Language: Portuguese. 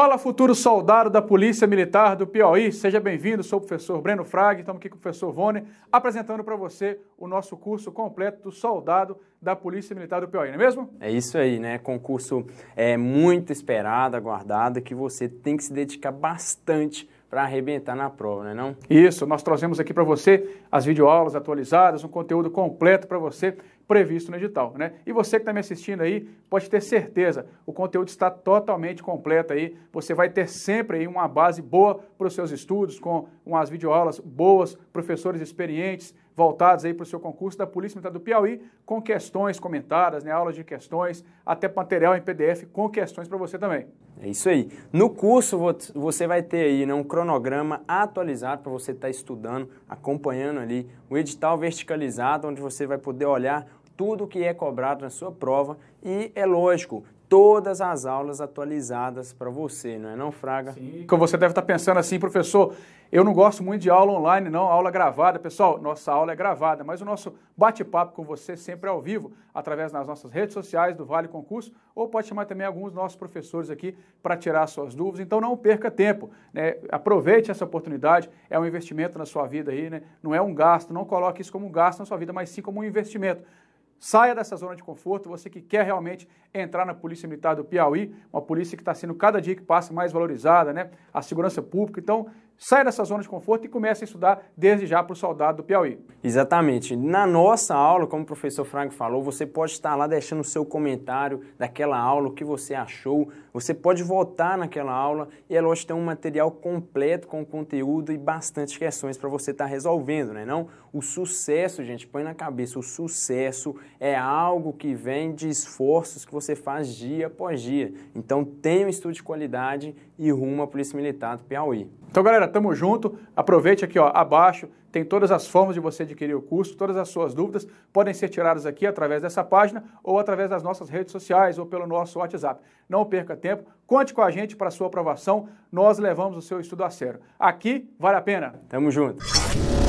Fala, futuro soldado da Polícia Militar do Piauí, seja bem-vindo. Sou o professor Breno Frag, estamos aqui com o professor Vone, apresentando para você o nosso curso completo do soldado da Polícia Militar do Piauí, não é mesmo? É isso aí, né? Concurso é muito esperado, aguardado, que você tem que se dedicar bastante para arrebentar na prova, não é não? Isso, nós trazemos aqui para você as videoaulas atualizadas, um conteúdo completo para você previsto no edital, né? E você que está me assistindo aí, pode ter certeza, o conteúdo está totalmente completo aí, você vai ter sempre aí uma base boa para os seus estudos, com umas videoaulas boas, professores experientes, voltados aí para o seu concurso da Polícia Militar do Piauí, com questões comentadas, né, aulas de questões, até material em PDF com questões para você também. É isso aí. No curso você vai ter aí né, um cronograma atualizado para você estar tá estudando, acompanhando ali o edital verticalizado, onde você vai poder olhar tudo o que é cobrado na sua prova e, é lógico, todas as aulas atualizadas para você, não é não, Fraga? que você deve estar tá pensando assim, professor, eu não gosto muito de aula online, não, aula gravada. Pessoal, nossa aula é gravada, mas o nosso bate-papo com você sempre é ao vivo, através das nossas redes sociais do Vale Concurso, ou pode chamar também alguns nossos professores aqui para tirar suas dúvidas. Então não perca tempo, né? aproveite essa oportunidade, é um investimento na sua vida aí, né? não é um gasto, não coloque isso como um gasto na sua vida, mas sim como um investimento Saia dessa zona de conforto, você que quer realmente entrar na Polícia Militar do Piauí, uma polícia que está sendo cada dia que passa mais valorizada, né? A segurança pública. Então, saia dessa zona de conforto e comece a estudar desde já para o soldado do Piauí. Exatamente. Na nossa aula, como o professor Franco falou, você pode estar lá deixando o seu comentário daquela aula, o que você achou, você pode votar naquela aula e é lógico tem um material completo com conteúdo e bastante questões para você estar tá resolvendo, né? Não, o sucesso, gente, põe na cabeça, o sucesso é algo que vem de esforços que você faz dia após dia. Então, tenha um estudo de qualidade e rumo à Polícia Militar do Piauí. Então, galera, tamo junto. Aproveite aqui, ó, abaixo, tem todas as formas de você adquirir o curso, todas as suas dúvidas podem ser tiradas aqui através dessa página ou através das nossas redes sociais ou pelo nosso WhatsApp. Não perca tempo, conte com a gente para sua aprovação, nós levamos o seu estudo a sério. Aqui vale a pena. Tamo junto.